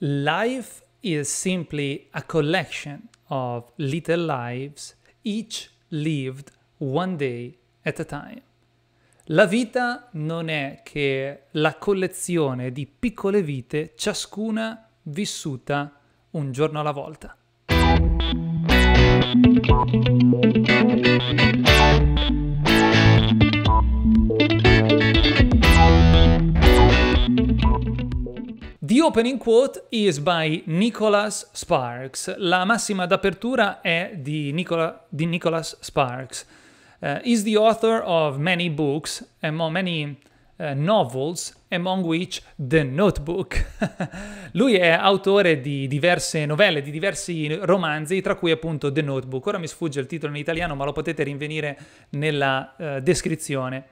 Life is simply a collection of little lives, each lived one day at a time. La vita non è che la collezione di piccole vite, ciascuna vissuta un giorno alla volta. The opening quote is by Nicholas Sparks. La massima d'apertura è di, Nicola, di Nicholas Sparks. Uh, is the author of many books, among many uh, novels, among which The Notebook. Lui è autore di diverse novelle, di diversi romanzi, tra cui appunto The Notebook. Ora mi sfugge il titolo in italiano, ma lo potete rinvenire nella uh, descrizione.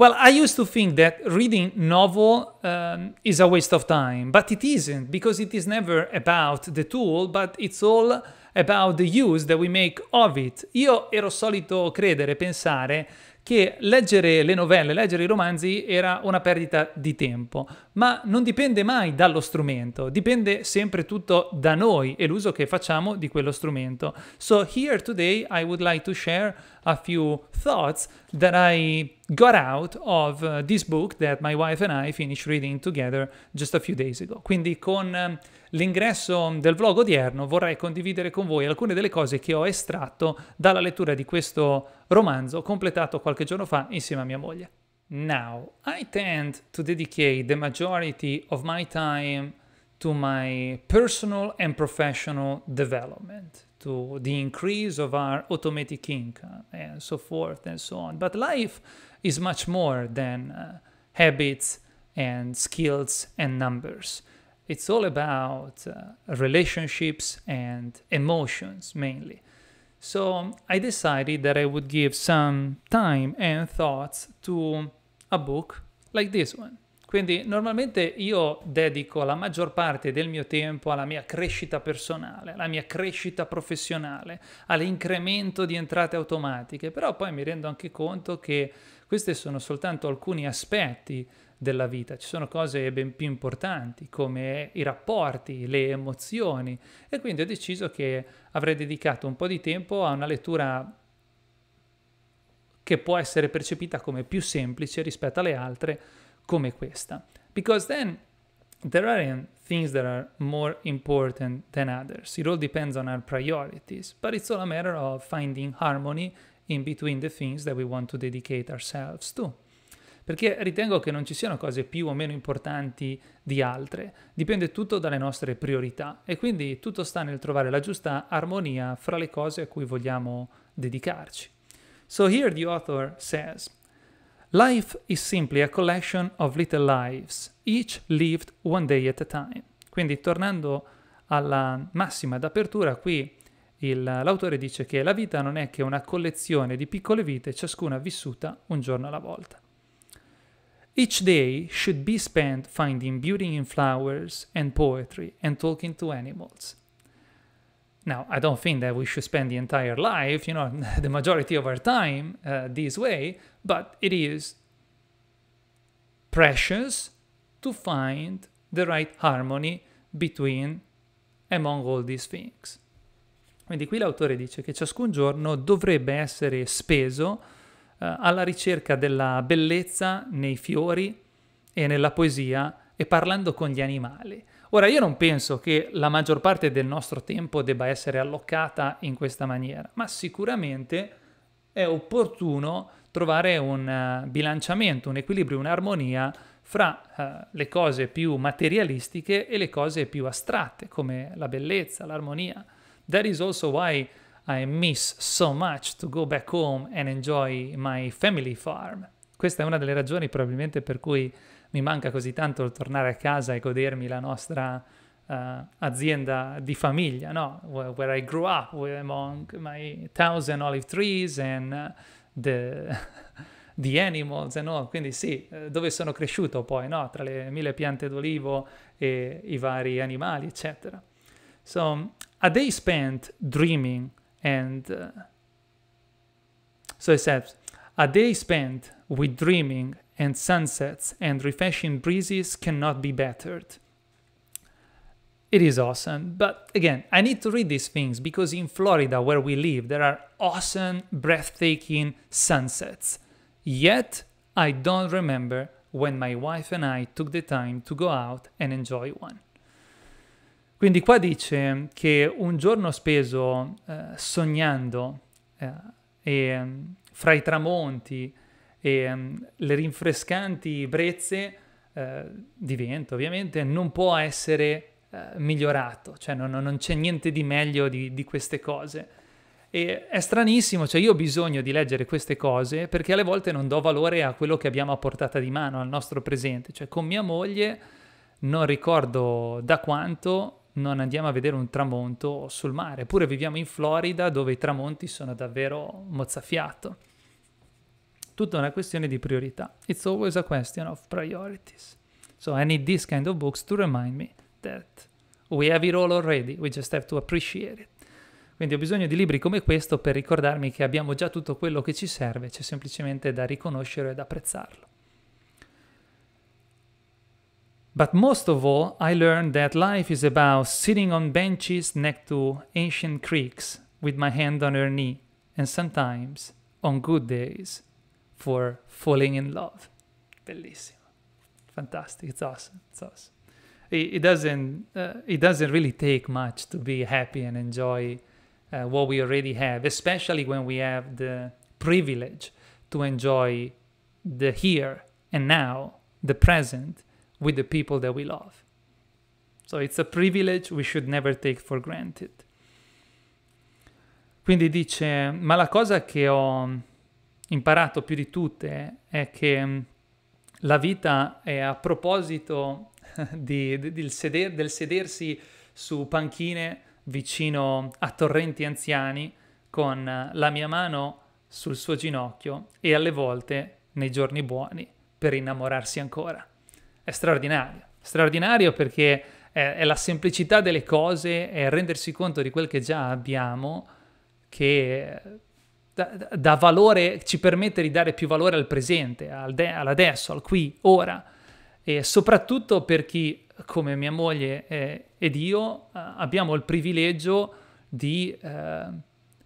Well, I used to think that reading novel um, is a waste of time, but it isn't because it is never about the tool, but it's all about the use that we make of it. Io ero solito credere, pensare che leggere le novelle, leggere i romanzi era una perdita di tempo, ma non dipende mai dallo strumento, dipende sempre tutto da noi e l'uso che facciamo di quello strumento. So here today I would like to share a few thoughts that I got out of uh, this book that my wife and I finished reading together just a few days ago. Quindi con um, l'ingresso del vlog odierno vorrei condividere con voi alcune delle cose che ho estratto dalla lettura di questo romanzo completato qualche giorno fa insieme a mia moglie. Now, I tend to dedicate the majority of my time to my personal and professional development, to the increase of our automatic income, and so forth and so on. But life is much more than uh, habits and skills and numbers. It's all about uh, relationships and emotions mainly. So I decided that I would give some time and thoughts to a book like this one. Quindi normalmente io dedico la maggior parte del mio tempo alla mia crescita personale, alla mia crescita professionale, all'incremento di entrate automatiche, però poi mi rendo anche conto che questi sono soltanto alcuni aspetti della vita, ci sono cose ben più importanti come i rapporti, le emozioni e quindi ho deciso che avrei dedicato un po' di tempo a una lettura che può essere percepita come più semplice rispetto alle altre come questa. Because then there aren't things that are more important than others. It all depends on our priorities, but it's all a matter of finding harmony in between the things that we want to dedicate ourselves to. Perché ritengo che non ci siano cose più o meno importanti di altre, dipende tutto dalle nostre priorità e quindi tutto sta nel trovare la giusta armonia fra le cose a cui vogliamo dedicarci. So here the author says Life is simply a collection of little lives, each lived one day at a time. Quindi tornando alla massima d'apertura, qui l'autore dice che la vita non è che una collezione di piccole vite, ciascuna vissuta un giorno alla volta. Each day should be spent finding beauty in flowers and poetry and talking to animals. Now, I don't think that we should spend the entire life, you know, the majority of our time uh, this way, but it is precious to find the right harmony between among all these things. Quindi qui l'autore dice che ciascun giorno dovrebbe essere speso eh, alla ricerca della bellezza nei fiori e nella poesia e parlando con gli animali. Ora, io non penso che la maggior parte del nostro tempo debba essere alloccata in questa maniera, ma sicuramente è opportuno trovare un eh, bilanciamento, un equilibrio, un'armonia fra uh, le cose più materialistiche e le cose più astratte, come la bellezza, l'armonia. That is also why I miss so much to go back home and enjoy my family farm. Questa è una delle ragioni probabilmente per cui mi manca così tanto il tornare a casa e godermi la nostra uh, azienda di famiglia, no? Where, where, I grew up, among my thousand olive trees and eh, the, the, animals and all. Quindi sì, eh, dove sono cresciuto poi, no? Tra le mille piante d'olivo e i vari animali, eccetera. So, a day spent dreaming and... Uh, so it says, a day spent with dreaming and sunsets and refreshing breezes cannot be bettered. It is awesome, but again, I need to read these things because in Florida, where we live, there are awesome, breathtaking sunsets. Yet, I don't remember when my wife and I took the time to go out and enjoy one. Quindi qua dice che un giorno speso eh, sognando eh, e mm, fra i tramonti, e um, le rinfrescanti brezze eh, di vento ovviamente non può essere eh, migliorato, cioè non, non, c'è niente di meglio di, di queste cose. E è stranissimo, cioè io ho bisogno di leggere queste cose perché alle volte non do valore a quello che abbiamo a portata di mano, al nostro presente. Cioè con mia moglie non ricordo da quanto non andiamo a vedere un tramonto sul mare, eppure viviamo in Florida dove i tramonti sono davvero mozzafiato. tutta una questione di priorità. It's always a question of priorities. So I need this kind of books to remind me that we have it all already, we just have to appreciate it. Quindi ho bisogno di libri come questo per ricordarmi che abbiamo già tutto quello che ci serve, c'è semplicemente da riconoscere ed apprezzarlo. But most of all, I learned that life is about sitting on benches next to ancient creeks with my hand on her knee and sometimes, on good days, for falling in love. Bellissimo. Fantastic. It's awesome. It's awesome. It, doesn't uh, it doesn't really take much to be happy and enjoy uh, what we already have, especially when we have the privilege to enjoy the here and now, the present with the people that we love. So it's a privilege we should never take for granted. Quindi dice, ma la cosa che ho imparato più di tutte è che mm, la vita è a proposito di, di, del, seder, del sedersi su panchine vicino a torrenti anziani con eh, la mia mano sul suo ginocchio e alle volte nei giorni buoni per innamorarsi ancora. È straordinario, straordinario perché è, è la semplicità delle cose, è rendersi conto di quel che già abbiamo che da, da valore, ci permette di dare più valore al presente, al de- all'adesso, al qui, ora. E soprattutto per chi, come mia moglie eh, ed io, eh, abbiamo il privilegio di eh,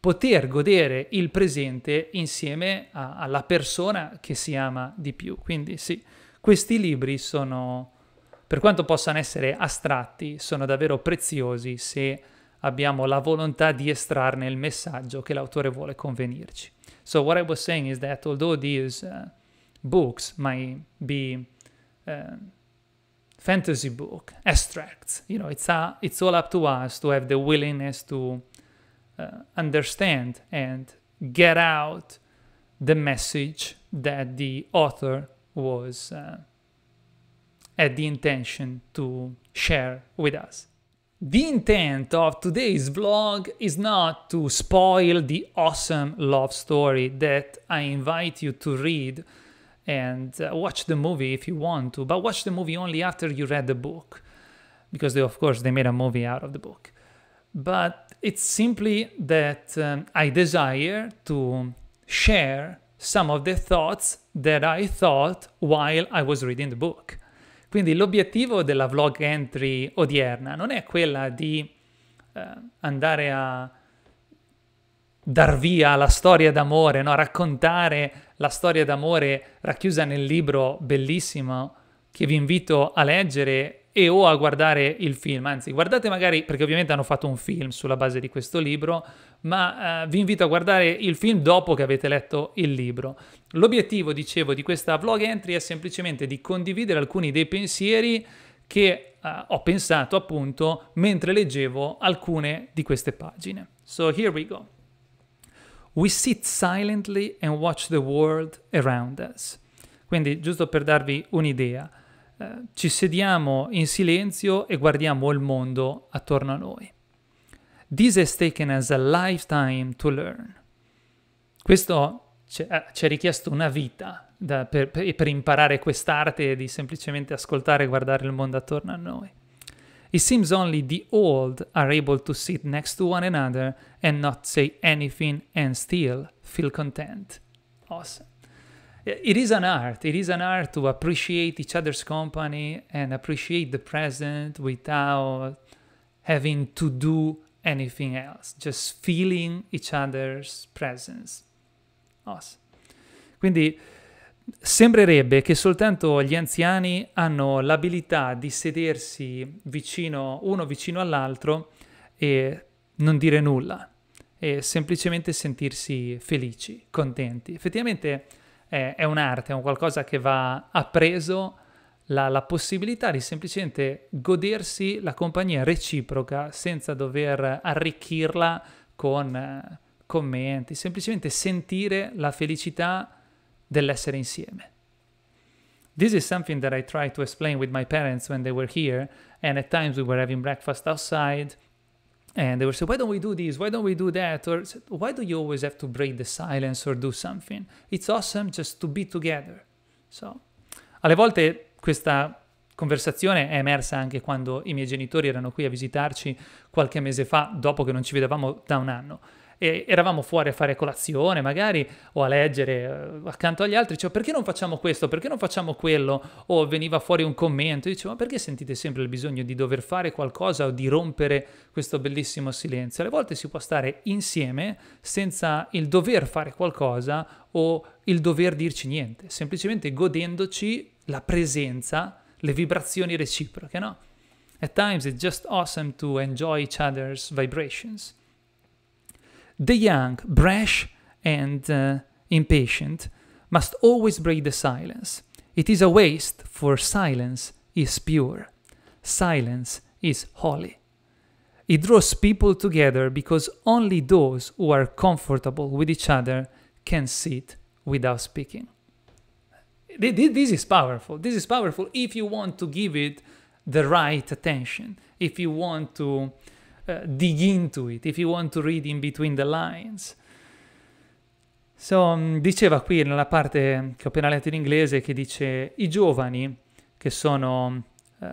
poter godere il presente insieme a, alla persona che si ama di più. Quindi sì, questi libri sono, per quanto possano essere astratti, sono davvero preziosi se abbiamo la volontà di estrarne il messaggio che l'autore vuole convenirci. So what I was saying is that although these uh, books might be uh, fantasy book extracts, you know, it's, a, it's all up to us to have the willingness to uh, understand and get out the message that the author was uh, had the intention to share with us. The intent of today's vlog is not to spoil the awesome love story that I invite you to read and uh, watch the movie if you want to, but watch the movie only after you read the book because they, of course they made a movie out of the book. But it's simply that um, I desire to share some of the thoughts that I thought while I was reading the book. Quindi l'obiettivo della vlog entry odierna non è quella di eh, andare a dar via alla storia d'amore, no? raccontare la storia d'amore racchiusa nel libro bellissimo che vi invito a leggere e o a guardare il film, anzi guardate magari perché ovviamente hanno fatto un film sulla base di questo libro, ma eh, vi invito a guardare il film dopo che avete letto il libro. L'obiettivo, dicevo, di questa vlog entry è semplicemente di condividere alcuni dei pensieri che uh, ho pensato appunto mentre leggevo alcune di queste pagine. So here we go. We sit silently and watch the world around us. Quindi, giusto per darvi un'idea, uh, ci sediamo in silenzio e guardiamo il mondo attorno a noi. This has taken us a lifetime to learn. Questo ci è richiesto una vita da, per, per imparare quest'arte di semplicemente ascoltare e guardare il mondo attorno a noi. It seems only the old are able to sit next to one another and not say anything and still feel content. Awesome. It is an art. It is an art to appreciate each other's company and appreciate the present without having to do anything else, just feeling each other's presence. Awesome. Quindi sembrerebbe che soltanto gli anziani hanno l'abilità di sedersi vicino, uno vicino all'altro e non dire nulla e semplicemente sentirsi felici, contenti. Effettivamente eh, è un'arte, è un qualcosa che va appreso la, la, possibilità di semplicemente godersi la compagnia reciproca senza dover arricchirla con eh, commenti, semplicemente sentire la felicità dell'essere insieme. This is something that I tried to explain with my parents when they were here, and at times we were having breakfast outside, and they were saying, Why don't we do this? Why don't we do that? Or Why do you always have to break the silence or do something? It's awesome just to be together. So, alle volte questa conversazione è emersa anche quando i miei genitori erano qui a visitarci qualche mese fa, dopo che non ci vedevamo da un anno. E eravamo fuori a fare colazione magari o a leggere eh, accanto agli altri, dicevo cioè, perché non facciamo questo, perché non facciamo quello, o veniva fuori un commento, dicevo ma perché sentite sempre il bisogno di dover fare qualcosa o di rompere questo bellissimo silenzio? Alle volte si può stare insieme senza il dover fare qualcosa o il dover dirci niente, semplicemente godendoci la presenza, le vibrazioni reciproche, no? At times it's just awesome to enjoy each other's vibrations. The young, brash, and uh, impatient must always break the silence. It is a waste, for silence is pure. Silence is holy. It draws people together because only those who are comfortable with each other can sit without speaking. This is powerful. This is powerful if you want to give it the right attention, if you want to uh, dig into it, if you want to read in between the lines. So, mm, diceva qui nella parte che ho appena letto in inglese che dice i giovani che sono uh,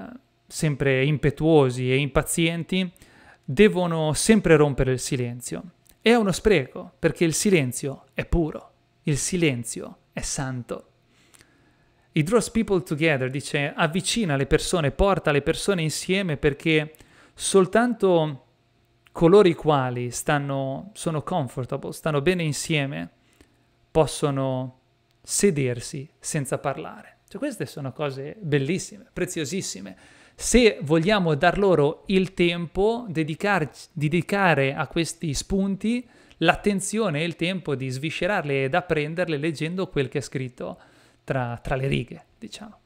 sempre impetuosi e impazienti devono sempre rompere il silenzio. È uno spreco perché il silenzio è puro, il silenzio è santo. It draws people together, dice, avvicina le persone, porta le persone insieme perché soltanto coloro i quali stanno, sono comfortable, stanno bene insieme, possono sedersi senza parlare. Cioè queste sono cose bellissime, preziosissime. Se vogliamo dar loro il tempo, dedicar- dedicare a questi spunti l'attenzione e il tempo di sviscerarle ed apprenderle leggendo quel che è scritto tra, tra le righe, diciamo.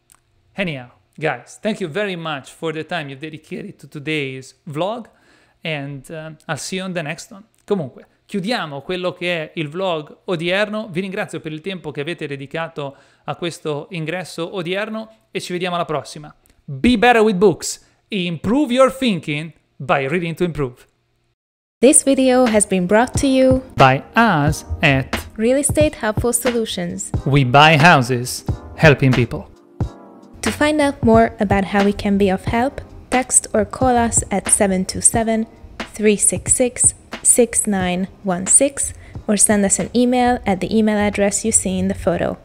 Anyhow, guys, thank you very much for the time you dedicated to today's vlog and uh, I'll see you on the next one. Comunque, chiudiamo quello che è il vlog odierno. Vi ringrazio per il tempo che avete dedicato a questo ingresso odierno e ci vediamo alla prossima. Be better with books. Improve your thinking by reading to improve. This video has been brought to you by us at Real Estate helpful Solutions. We buy houses, helping people. To find out more about how we can be of help, text or call us at 727 366 6916 or send us an email at the email address you see in the photo.